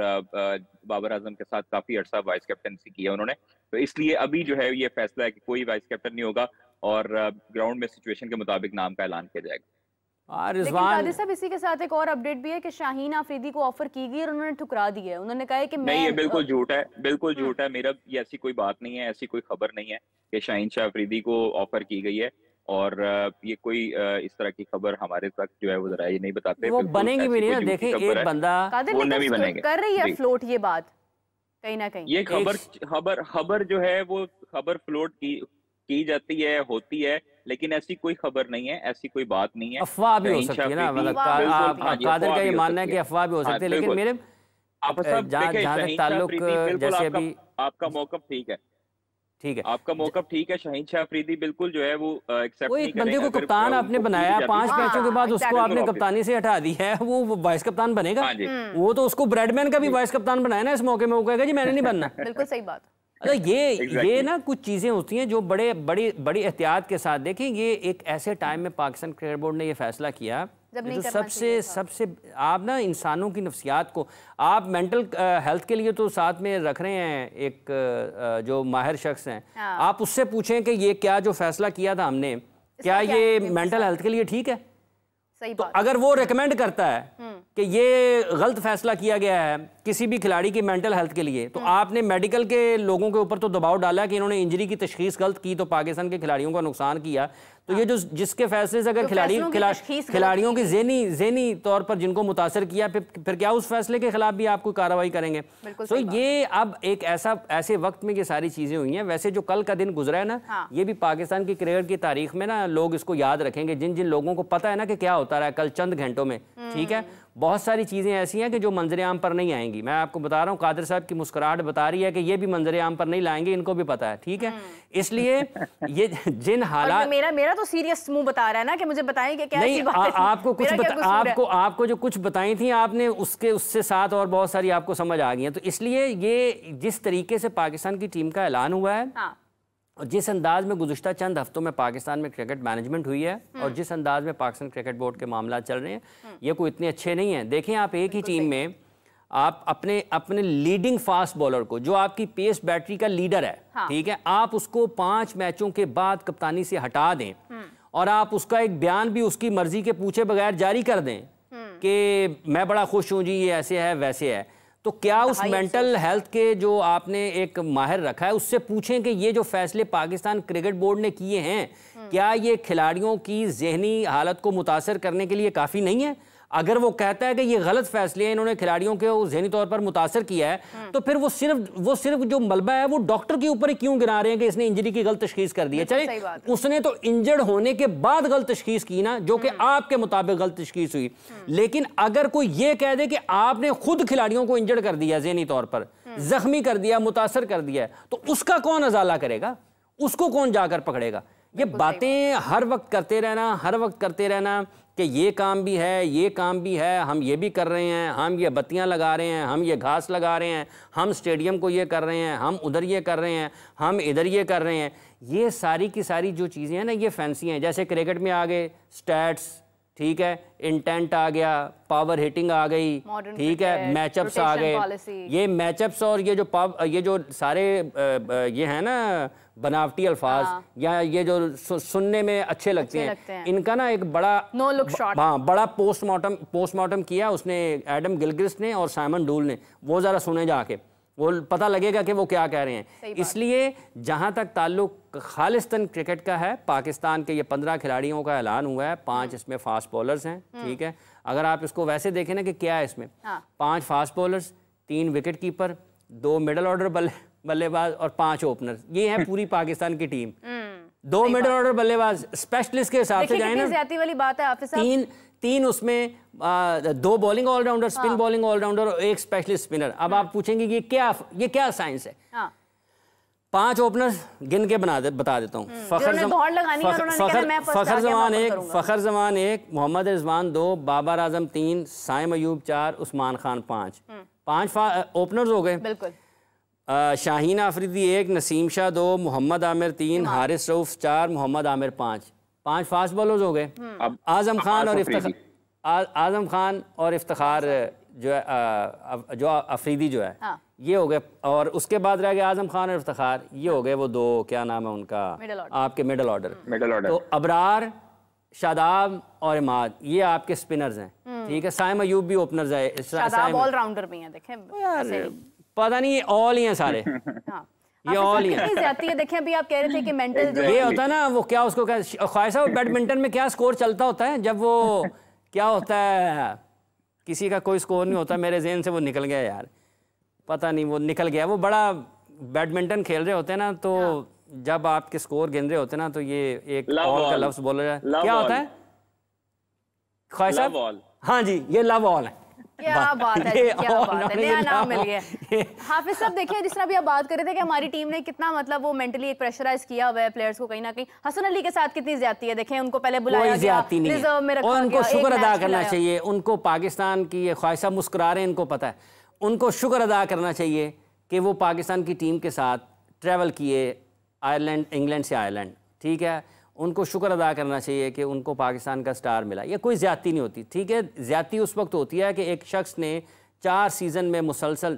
बाबर आजम के साथ काफी अर्सा वाइस कैप्टनसी की है उन्होंने तो इसलिए अभी जो है ये फैसला है कि कोई वाइस कैप्टन नहीं होगा और ग्राउंड में सिचुएशन के मुताबिक नाम का ऐलान किया जाएगा साहब इसी के साथ एक और अपडेट भी है कि शाहीन आफरीदी को ऑफर की गई और उन्होंने ठुकरा दी है उन्होंने कहा है कि मैं नहीं ये बिल्कुल झूठ है बिल्कुल हाँ। झूठ है मेरा ये ऐसी कोई बात नहीं है ऐसी कोई खबर नहीं है कि शाहीन शाह आफरीदी को ऑफर की गई है और ये कोई इस तरह की खबर हमारे साथ जो है वो जरा ये नहीं बताते वो बनेगी भी नहीं देखें एक बंदा वो नहीं तो बनेंगे कर रही है फ्लोट ये बात कहीं ना कहीं ये खबर खबर खबर जो है वो खबर फ्लोट की की जाती है होती है लेकिन ऐसी कोई खबर नहीं है ऐसी कोई बात नहीं है अफवाह भी हो सकती है ना मतलब आप कादर का हाँ, हाँ, ये मानना है कि अफवाह भी हो सकती है हाँ, लेकिन मेरे जहाँ तक ताल्लुक जैसे अभी आपका मौका ठीक है ठीक है आपका मौका ठीक है शाहीन शाह अफरीदी बिल्कुल जो है वो एक्सेप्ट नहीं एक बंदे को कप्तान आपने बनाया पांच हाँ, मैचों के बाद उसको आपने कप्तानी से हटा दी है वो, वाइस कप्तान बनेगा हाँ हम्म। वो तो उसको ब्रेडमैन का भी वाइस कप्तान बनाया ना इस मौके में वो कहेगा जी मैंने नहीं बनना बिल्कुल सही बात अच्छा ये exactly. ये ना कुछ चीज़ें होती हैं जो बड़े बड़ी बड़ी एहतियात के साथ देखें ये एक ऐसे टाइम में पाकिस्तान क्रिकेट बोर्ड ने ये फैसला किया जब नहीं तो सबसे सबसे आप ना इंसानों की नफ्सियात को आप मेंटल हेल्थ के लिए तो साथ में रख रहे हैं एक आ, जो माहिर शख्स हैं हाँ। आप उससे पूछें कि ये क्या जो फैसला किया था हमने क्या ये मेंटल हेल्थ के लिए ठीक है सही तो अगर वो रिकमेंड करता है हम्म। कि ये गलत फैसला किया गया है किसी भी खिलाड़ी की मेंटल हेल्थ के लिए तो हम्म। आपने मेडिकल के लोगों के ऊपर तो दबाव डाला कि इन्होंने इंजरी की तशखीस गलत की तो पाकिस्तान के खिलाड़ियों का नुकसान किया तो ये हाँ। जो जिसके फैसले से अगर खिलाड़ी खिलाड़ियों की जहनी जहनी तौर पर जिनको मुतासर किया फिर फिर क्या उस फैसले के खिलाफ भी आप कोई कार्रवाई करेंगे तो ये अब एक ऐसा ऐसे वक्त में ये सारी चीज़ें हुई हैं वैसे जो कल का दिन गुजरा है ना हाँ। ये भी पाकिस्तान की क्रिकेट की तारीख में ना लोग इसको याद रखेंगे जिन जिन लोगों को पता है ना कि क्या होता रहा है कल चंद घंटों में ठीक है हम्म। बहुत सारी चीज़ें ऐसी हैं कि जो मंजर आम पर नहीं आएंगी मैं आपको बता रहा हूँ कादर साहब की मुस्कुराहट बता रही है कि ये भी मंजर आम पर नहीं लाएंगे इनको भी पता है ठीक है हम्म। इसलिए ये जिन हालात मेरा मेरा तो सीरियस मुंह बता रहा है ना कि मुझे बताएं कि क्या नहीं आ, आपको कुछ बता, आपको आपको जो कुछ बताई थी आपने उसके उससे साथ और बहुत सारी आपको समझ आ गई है तो इसलिए ये जिस तरीके से पाकिस्तान की टीम का ऐलान हुआ है हाँ। और जिस अंदाज में गुजशत चंद हफ्तों में पाकिस्तान में क्रिकेट मैनेजमेंट हुई है और हम्म। जिस अंदाज में पाकिस्तान क्रिकेट बोर्ड के मामला चल रहे हैं हम्म। ये कोई इतने अच्छे नहीं है देखें आप एक ही टीम में आप अपने अपने लीडिंग फास्ट बॉलर को जो आपकी पेस बैटरी का लीडर है हाँ। ठीक है आप उसको पांच मैचों के बाद कप्तानी से हटा दें हम्म। और आप उसका एक बयान भी उसकी मर्जी के पूछे बगैर जारी कर दें कि मैं बड़ा खुश हूं जी ये ऐसे है वैसे है तो क्या उस मेंटल हेल्थ के जो आपने एक माहिर रखा है उससे पूछें कि ये जो फैसले पाकिस्तान क्रिकेट बोर्ड ने किए हैं हम्म। क्या ये खिलाड़ियों की जहनी हालत को मुतासर करने के लिए काफ़ी नहीं है अगर वो कहता है कि ये गलत फैसले हैं इन्होंने खिलाड़ियों के जहनी तौर पर मुतासर किया है हम्म। तो फिर वो सिर्फ वो सिर्फ जो मलबा है वो डॉक्टर के ऊपर ही क्यों गिना रहे हैं कि इसने इंजरी की गलत तशखीस कर दी है चले उसने तो इंजर्ड होने के बाद गलत तशखीस की ना जो कि हम्म। आपके मुताबिक गलत तशखीस हुई हम्म। लेकिन अगर कोई ये कह दे कि आपने खुद खिलाड़ियों को इंजर्ड कर दिया जहनी तौर पर जख्मी कर दिया मुतासर कर दिया तो उसका कौन अजाला करेगा उसको कौन जाकर पकड़ेगा ये बातें हर वक्त करते रहना हर वक्त करते रहना कि ये काम भी है ये काम भी है हम ये भी कर रहे हैं हम ये बत्तियाँ लगा रहे हैं हम ये घास लगा रहे हैं हम स्टेडियम को ये कर रहे हैं हम उधर ये कर रहे हैं हम इधर ये कर रहे हैं ये सारी की सारी जो चीज़ें हैं ना ये फैंसी हैं जैसे क्रिकेट में आ गए स्टैट्स ठीक है इंटेंट आ गया पावर हिटिंग आ गई ठीक है मैचअप्स आ गए ये मैचअप्स और ये जो पाव ये जो सारे ये हैं ना बनावटी अल्फाज हाँ। या ये जो सुनने में अच्छे लगते, अच्छे हैं।, लगते हैं इनका ना एक बड़ा नो लुक शॉट हाँ बड़ा पोस्टमार्टम पोस्टमार्टम किया उसने एडम गिलग्रिस्ट ने और साइमन डूल ने वो ज़रा सुने जाके वो पता लगेगा कि वो क्या कह रहे हैं इसलिए जहाँ तक ताल्लुक खालिस्तान क्रिकेट का है पाकिस्तान के ये पंद्रह खिलाड़ियों का ऐलान हुआ है पांच हम्म। इसमें फास्ट बॉलर्स हैं हम्म। ठीक है अगर आप इसको वैसे देखें ना कि क्या है इसमें हाँ। पांच फास्ट बॉलर्स तीन विकेट कीपर दो मिडल ऑर्डर बल्ले बल्लेबाज और पांच ओपनर ये है पूरी पाकिस्तान की टीम हम्म, दो मिडल ऑर्डर बल्लेबाज स्पेशलिस्ट के हिसाब से जाए ना वाली बात है तीन तीन उसमें आ, दो बॉलिंग ऑलराउंडर स्पिन हाँ। बॉलिंग ऑलराउंडर और एक स्पेशलिस्ट स्पिनर अब हाँ। आप पूछेंगे कि ये क्या ये क्या साइंस है हाँ। पांच ओपनर गिन के बना दे, बता देता हूँ हम्म, फखर फखर, फखर, जमान एक फखर जमान एक मोहम्मद रिजवान दो बाबर आजम तीन साय मयूब चार उस्मान खान पांच हम्म। पांच ओपनर्स हो गए बिल्कुल शाहीन आफरीदी एक नसीम शाह दो मोहम्मद आमिर तीन हारिस रऊफ चार मोहम्मद आमिर पाँच पाँच फास्ट बॉलर हो गए हम्म। आजम खान और इफ्तार आजम खान और इफ्तार जो है आ, जो अफरीदी जो है हाँ। ये हो गए और उसके बाद रह गए आजम खान और इफ्तार ये हो गए वो दो क्या नाम है उनका आपके मिडल ऑर्डर हम्म। मिडल ऑर्डर तो अबरार शादाब और इमाद ये आपके स्पिनर्स हैं हम्म। ठीक है साइम अयूब भी ओपनर्स है शादाब ऑलराउंडर भी हैं देखें पता नहीं ये ऑल ही हैं सारे हाँ। ये ऑल ही है देखिए अभी आप कह रहे थे कि मेंटल जो ये होता है ना वो क्या उसको ख्वाहिश साहब बैडमिंटन में क्या स्कोर चलता होता है जब वो क्या होता है किसी का कोई स्कोर नहीं होता मेरे जेन से वो निकल गया यार पता नहीं वो निकल गया वो बड़ा बैडमिंटन खेल रहे होते हैं ना तो हाँ। जब आपके स्कोर गिन रहे होते ना तो ये एक ऑल का लफ्ज बोला जाए क्या होता है ख्वाहिश साहब हाँ जी ये लव ऑल है क्या बात है क्या बात है नया नाम मिल गया हाफिज साहब देखिए जिस तरह भी आप बात कर रहे थे कि हमारी टीम ने कितना मतलब वो मेंटली प्रेशराइज किया प्लेयर्स को कहीं ना कहीं हसन अली के साथ कितनी ज्यादा है देखें उनको पहले बुलाया गया उनको शुक्र अदा करना चाहिए उनको पाकिस्तान की ये ख्वाहिशा मुस्कुरा रहे हैं इनको पता है उनको शुक्र अदा करना चाहिए कि वो पाकिस्तान की टीम के साथ ट्रेवल किए आयरलैंड इंग्लैंड से आयरलैंड ठीक है उनको शुक्र अदा करना चाहिए कि उनको पाकिस्तान का स्टार मिला यह कोई ज़्यादती नहीं होती ठीक है ज़्यादती उस वक्त होती है कि एक शख्स ने चार सीज़न में मुसलसल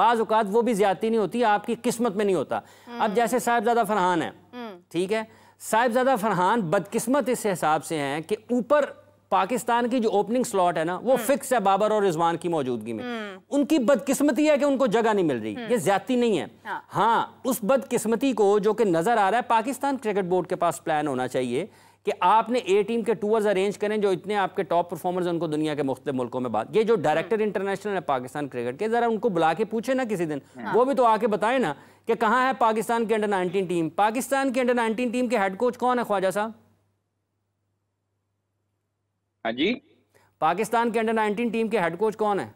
बाज़ात वो भी ज़्यादती नहीं होती आपकी किस्मत में नहीं होता अब हम्म। जैसे साहेबजादा फरहान है हम्म। ठीक है साहिबजादा फरहान बदकिस्मत इस हिसाब से हैं कि ऊपर पाकिस्तान की जो ओपनिंग स्लॉट है ना वो हम्म। फिक्स है बाबर और रिजवान की मौजूदगी में हम्म। उनकी बदकिस्मती है कि उनको जगह नहीं मिल रही हम्म। ये ज्यादा नहीं है हाँ, हाँ उस बदकिस्मती को जो कि नजर आ रहा है पाकिस्तान क्रिकेट बोर्ड के पास प्लान होना चाहिए कि आपने ए टीम के टूर्स अरेंज करें जो इतने आपके टॉप परफॉर्मर्स उनको दुनिया के मुख्त मुल्कों में बात ये जो डायरेक्टर इंटरनेशनल है पाकिस्तान क्रिकेट के जरा उनको बुला के पूछे ना किसी दिन हाँ। वो भी तो आके बताए ना कि कहाँ है पाकिस्तान की अंडर नाइनटीन टीम पाकिस्तान की अंडर नाइनटीन टीम के हेड कोच कौन है ख्वाजा साहब हाँ जी पाकिस्तान के अंडर 19 टीम के हेड कोच कौन है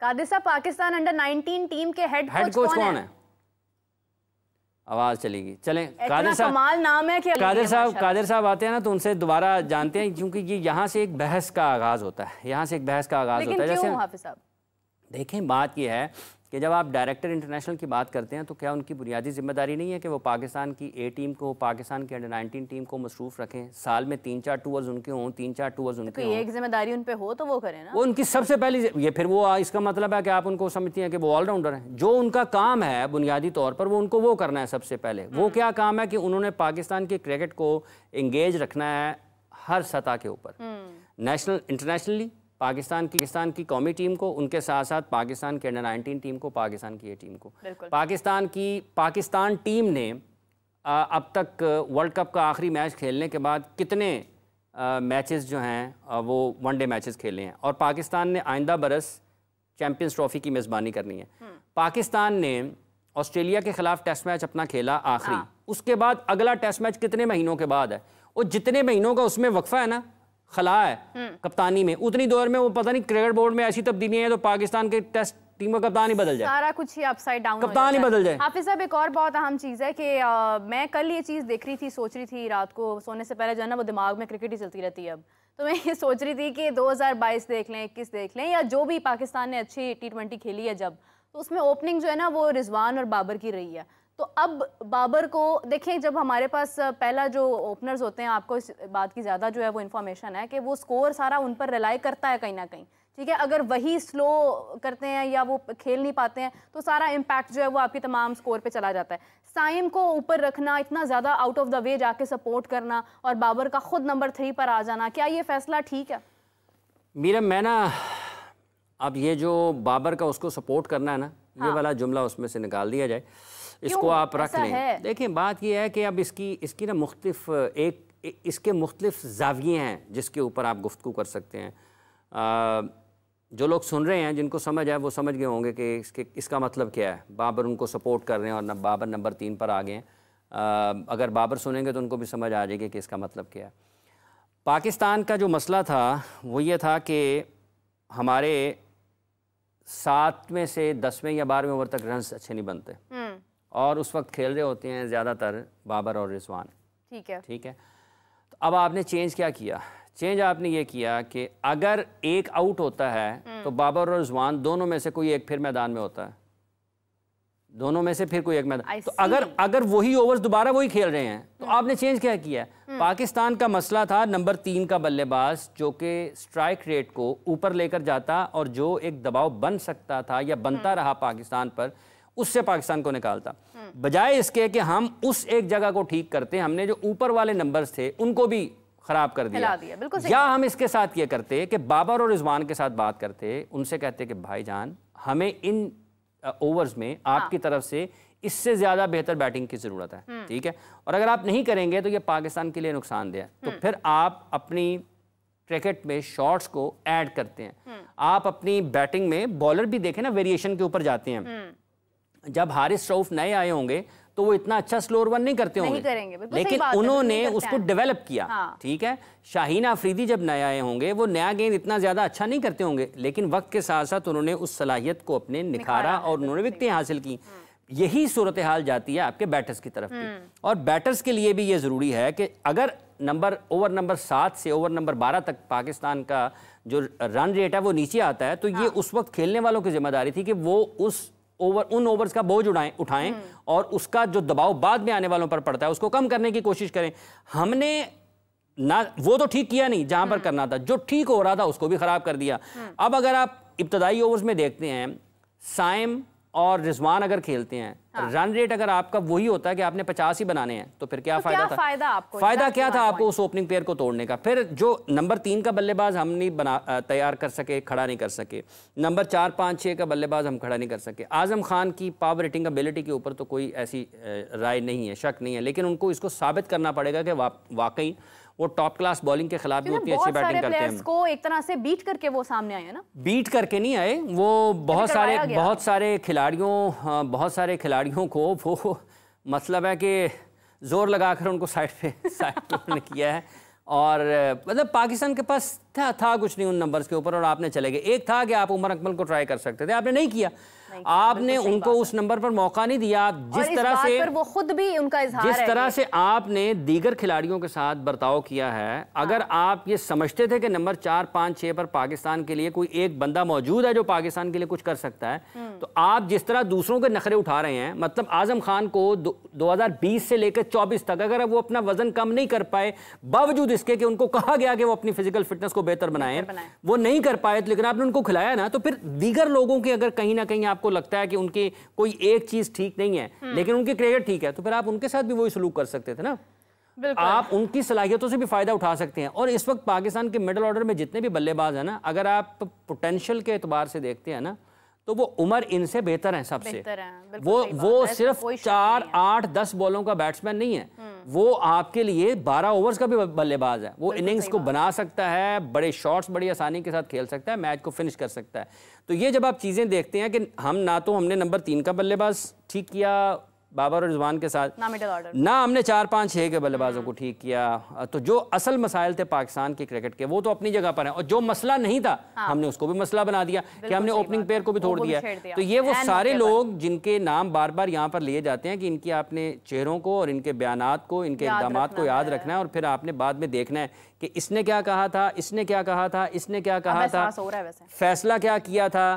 कादिसा पाकिस्तान अंडर 19 टीम के हेड हेड कोच कोच कौन है है? आवाज चलेगी चलें कादिर साहब कमाल नाम है क्या कादिर साहब कादिर साहब आते हैं ना तो उनसे दोबारा जानते हैं क्योंकि ये यहाँ से एक बहस का आगाज होता है यहाँ से एक बहस का आगाज होता है जैसे देखें बात ये है कि जब आप डायरेक्टर इंटरनेशनल की बात करते हैं तो क्या उनकी बुनियादी जिम्मेदारी नहीं है कि वो पाकिस्तान की ए टीम को पाकिस्तान की अंडर नाइनटीन टीम को मसरूफ रखें साल में तीन चार टूर्स उनके हों तीन चार टूर्स तो उनके एक जिम्मेदारी उन पर हो तो वो करें ना वो उनकी सबसे पहली ये फिर वो इसका मतलब है कि आप उनको समझती हैं कि वो ऑलराउंडर हैं जो उनका काम है बुनियादी तौर पर वो उनको वो करना है सबसे पहले वो हम्म। क्या काम है कि उन्होंने पाकिस्तान के क्रिकेट को इंगेज रखना है हर सतह के ऊपर नेशनल हम्म। इंटरनेशनली पाकिस्तान की पाकिस्तान की कौमी टीम को उनके साथ साथ पाकिस्तान के अंडर नाइनटीन टीम को पाकिस्तान की ए टीम को पाकिस्तान की पाकिस्तान टीम ने अब तक वर्ल्ड कप का आखिरी मैच खेलने के बाद कितने मैचेस जो हैं वो वनडे मैचेस खेले हैं और पाकिस्तान ने आइंदा बरस चैम्पियंस ट्रॉफी की मेज़बानी करनी है हम्म। पाकिस्तान ने ऑस्ट्रेलिया के खिलाफ टेस्ट मैच अपना खेला आखिरी हाँ। उसके बाद अगला टेस्ट मैच कितने महीनों के बाद है और जितने महीनों का उसमें वक्फा है ना खला है हम्म। कप्तानी में उतनी दौर में वो पता नहीं क्रिकेट बोर्ड में ऐसी तब्दीलियां हैं तो पाकिस्तान के टेस्ट टीम का कप्तान ही बदल जाए सारा कुछ ही अपसाइड डाउन कप्तान ही बदल जाए हाफिज साहब एक और बहुत अहम चीज़ है कि मैं कल ये चीज़ देख रही थी सोच रही थी रात को सोने से पहले जो है ना वो दिमाग में क्रिकेट ही चलती रहती है अब तो मैं ये सोच रही थी कि 2022 देख लें इक्कीस देख लें या जो भी पाकिस्तान ने अच्छी टी खेली है जब तो उसमें ओपनिंग जो है ना वो रिजवान और बाबर की रही है तो अब बाबर को देखिए जब हमारे पास पहला जो ओपनर्स होते हैं आपको इस बात की ज़्यादा जो है वो इन्फॉर्मेशन है कि वो स्कोर सारा उन पर रिलाई करता है कहीं ना कहीं ठीक है अगर वही स्लो करते हैं या वो खेल नहीं पाते हैं तो सारा इम्पैक्ट जो है वो आपकी तमाम स्कोर पे चला जाता है साइम को ऊपर रखना इतना ज़्यादा आउट ऑफ द वे जाके सपोर्ट करना और बाबर का खुद नंबर थ्री पर आ जाना क्या ये फैसला ठीक है मीरा मैं ना अब ये जो बाबर का उसको सपोर्ट करना है ना हाँ। ये वाला जुमला उसमें से निकाल दिया जाए इसको आप रख लें देखिए बात यह है कि अब इसकी इसकी ना मुख्तफ एक इसके मुख्तफ जाविये हैं जिसके ऊपर आप गुफ्तु कर सकते हैं जो लोग सुन रहे हैं जिनको समझ आए वो समझ गए होंगे कि इसके इसका मतलब क्या है बाबर उनको सपोर्ट कर रहे हैं और न, बाबर नंबर तीन पर आ गए हैं अगर बाबर सुनेंगे तो उनको भी समझ आ जाएगी कि इसका मतलब क्या है पाकिस्तान का जो मसला था वो ये था कि हमारे सातवें से दसवें या बारहवें ओवर तक रन अच्छे नहीं बनते हम्म। और उस वक्त खेल रहे होते हैं ज़्यादातर बाबर और रिजवान ठीक है ठीक है तो अब आपने चेंज क्या किया चेंज आपने ये किया कि अगर एक आउट होता है हम्म। तो बाबर और रिजवान दोनों में से कोई एक फिर मैदान में होता है दोनों में से फिर कोई एक मैदान तो अगर अगर वही ओवर्स दोबारा वही खेल रहे हैं तो हम्म। आपने चेंज क्या किया हम्म। पाकिस्तान का मसला था नंबर तीन का बल्लेबाज जो कि स्ट्राइक रेट को ऊपर लेकर जाता और जो एक दबाव बन सकता था या बनता रहा पाकिस्तान पर उससे पाकिस्तान को निकालता हम्म। बजाय इसके कि हम उस एक जगह को ठीक करते हमने जो ऊपर वाले नंबर्स थे उनको भी खराब कर दिया, दिया या हम इसके साथ ये करते कि बाबर और रिजवान के साथ बात करते उनसे कहते कि जान हमें इन ओवर्स में आपकी हाँ। तरफ से इससे ज़्यादा बेहतर बैटिंग की ज़रूरत है हम्म। ठीक है और अगर आप नहीं करेंगे तो ये पाकिस्तान के लिए नुकसान दे तो हम्म। फिर आप अपनी क्रिकेट में शॉट्स को ऐड करते हैं आप अपनी बैटिंग में बॉलर भी देखें ना वेरिएशन के ऊपर जाते हैं जब हारिस रऊफ नए आए होंगे तो वो इतना अच्छा स्लोर वन नहीं करते होंगे नहीं करेंगे लेकिन उन्होंने उसको डेवलप किया हाँ। ठीक हाँ। है शाहीन आफरीदी जब नए आए होंगे वो नया गेंद इतना ज़्यादा अच्छा नहीं करते होंगे लेकिन वक्त के साथ साथ उन्होंने उस सलाहियत को अपने निखारा और उन्होंने विकटें हासिल की हम्म। यही सूरत हाल जाती है आपके बैटर्स की तरफ की हम्म। और बैटर्स के लिए भी ये ज़रूरी है कि अगर नंबर ओवर नंबर सात से ओवर नंबर बारह तक पाकिस्तान का जो रन रेट है वो नीचे आता है तो ये हाँ। उस वक्त खेलने वालों की जिम्मेदारी थी कि वो उस ओवर उन ओवर्स का बोझ उड़ाएं उठाएं हम्म। और उसका जो दबाव बाद में आने वालों पर पड़ता है उसको कम करने की कोशिश करें हमने ना वो तो ठीक किया नहीं जहां पर हम्म। करना था जो ठीक हो रहा था उसको भी खराब कर दिया हम्म। अब अगर आप इब्तदाई ओवर्स में देखते हैं साइम और रिजवान अगर खेलते हैं हाँ। रन रेट अगर आपका वही होता है कि आपने पचास ही बनाने हैं तो फिर क्या तो फायदा क्या था फायदा आपको फायदा क्या था आपको उस ओपनिंग पेयर को तोड़ने का फिर जो नंबर तीन का बल्लेबाज हम नहीं बना तैयार कर सके खड़ा नहीं कर सके नंबर चार पाँच छः का बल्लेबाज हम खड़ा नहीं कर सके आजम खान की पावर रेटिंग अबिलिटी के ऊपर तो कोई ऐसी राय नहीं है शक नहीं है लेकिन उनको इसको साबित करना पड़ेगा कि वाकई वो टॉप क्लास बॉलिंग के खिलाफ भी उतनी अच्छी बैटिंग करते हैं को एक तरह से बीट करके वो सामने आए ना बीट करके नहीं आए वो बहुत सारे बहुत सारे खिलाड़ियों हाँ, बहुत सारे खिलाड़ियों को वो मतलब है कि जोर लगाकर उनको साइड पे साइड उन्होंने किया है और मतलब पाकिस्तान के पास था था कुछ नहीं उन नंबर्स के ऊपर और आपने चले गए एक था कि आप उमर अकमल को ट्राई कर सकते थे आपने नहीं किया आपने उनको उस नंबर पर मौका नहीं दिया जिस तरह से वो खुद भी उनका जिस तरह से आपने दीगर खिलाड़ियों के साथ बर्ताव किया है अगर हाँ। आप ये समझते थे कि नंबर चार पाँच छः पर पाकिस्तान के लिए कोई एक बंदा मौजूद है जो पाकिस्तान के लिए कुछ कर सकता है हम्म। तो आप जिस तरह दूसरों के नखरे उठा रहे हैं मतलब आजम खान को दो हजार बीस से लेकर चौबीस तक अगर वो अपना वजन कम नहीं कर पाए बावजूद इसके कि उनको कहा गया कि वो अपनी फिजिकल फिटनेस को बेहतर बनाए वो नहीं कर पाए तो लेकिन आपने उनको खिलाया ना तो फिर दीगर लोगों की अगर कहीं ना कहीं आप आपको लगता है कि उनकी कोई एक चीज ठीक नहीं है हम्म। लेकिन उनकी क्रिकेट ठीक है तो फिर आप उनके साथ भी वही सलूक कर सकते थे ना आप उनकी सलाहियतों से भी फायदा उठा सकते हैं और इस वक्त पाकिस्तान के मिडल ऑर्डर में जितने भी बल्लेबाज हैं ना अगर आप पोटेंशियल के एतबार से देखते हैं ना तो वो उमर इनसे बेहतर है सबसे वो वो सिर्फ चार आठ दस बॉलों का बैट्समैन नहीं है हम्म। वो आपके लिए बारह ओवर्स का भी बल्लेबाज है वो इनिंग्स को बना सकता है बड़े शॉट्स बड़ी आसानी के साथ खेल सकता है मैच को फिनिश कर सकता है तो ये जब आप चीज़ें देखते हैं कि हम ना तो हमने नंबर तीन का बल्लेबाज ठीक किया बाबर और रिजवान के साथ ना हमने चार पाँच छः के बल्लेबाजों हम्म। को ठीक किया तो जो असल मसाइल थे पाकिस्तान के क्रिकेट के वो तो अपनी जगह पर हैं और जो मसला नहीं था हाँ। हमने उसको भी मसला बना दिया कि हमने ओपनिंग पेयर को भी तोड़ दिया।, दिया तो ये वो सारे लोग जिनके नाम बार बार यहाँ पर लिए जाते हैं कि इनकी आपने चेहरों को और इनके बयान को इनके इकदाम को याद रखना है और फिर आपने बाद में देखना है कि इसने क्या कहा था इसने क्या कहा था इसने क्या कहा था फैसला क्या किया था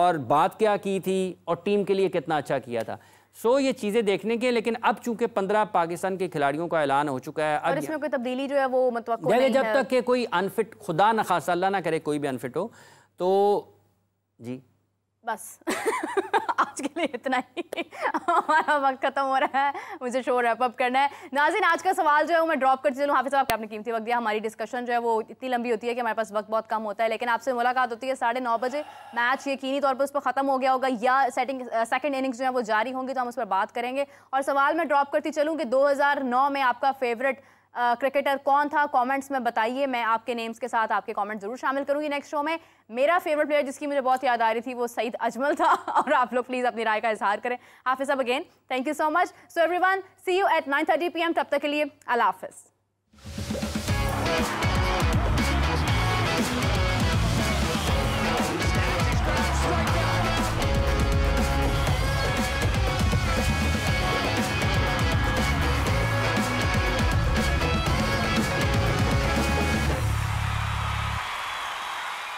और बात क्या की थी और टीम के लिए कितना अच्छा किया था सो ये चीज़ें देखने के लेकिन अब चूंकि पंद्रह पाकिस्तान के खिलाड़ियों का ऐलान हो चुका है अब इसमें कोई तब्दीली जो है वो मतलब जब तक के कोई अनफिट खुदा न खासा अल्लाह ना करे कोई भी अनफिट हो तो जी बस के लिए इतना ही हमारा वक्त खत्म हो रहा है मुझे शो रैपअप करना है नाजिन आज का सवाल जो है वो मैं ड्रॉप करती चलूँ हाफिज साहब आपने कीमती वक्त दिया हमारी डिस्कशन जो है वो इतनी लंबी होती है कि हमारे पास वक्त बहुत कम होता है लेकिन आपसे मुलाकात होती है साढ़े नौ बजे मैच यकीनी तौर पर उस पर ख़त्म हो गया होगा या सेटिंग सेकेंड इनिंग्स जो है वो जारी होंगी तो हम उस पर बात करेंगे और सवाल मैं ड्रॉप करती चलूँ कि दो में आपका फेवरेट क्रिकेटर कौन था कमेंट्स में बताइए मैं आपके नेम्स के साथ आपके कमेंट जरूर शामिल करूंगी नेक्स्ट शो में मेरा फेवरेट प्लेयर जिसकी मुझे बहुत याद आ रही थी वो सईद अजमल था और आप लोग प्लीज़ अपनी राय का इजहार करें हाफिज साहब again thank you so much so everyone see you at nine thirty P तब तक के लिए अला हाफिज़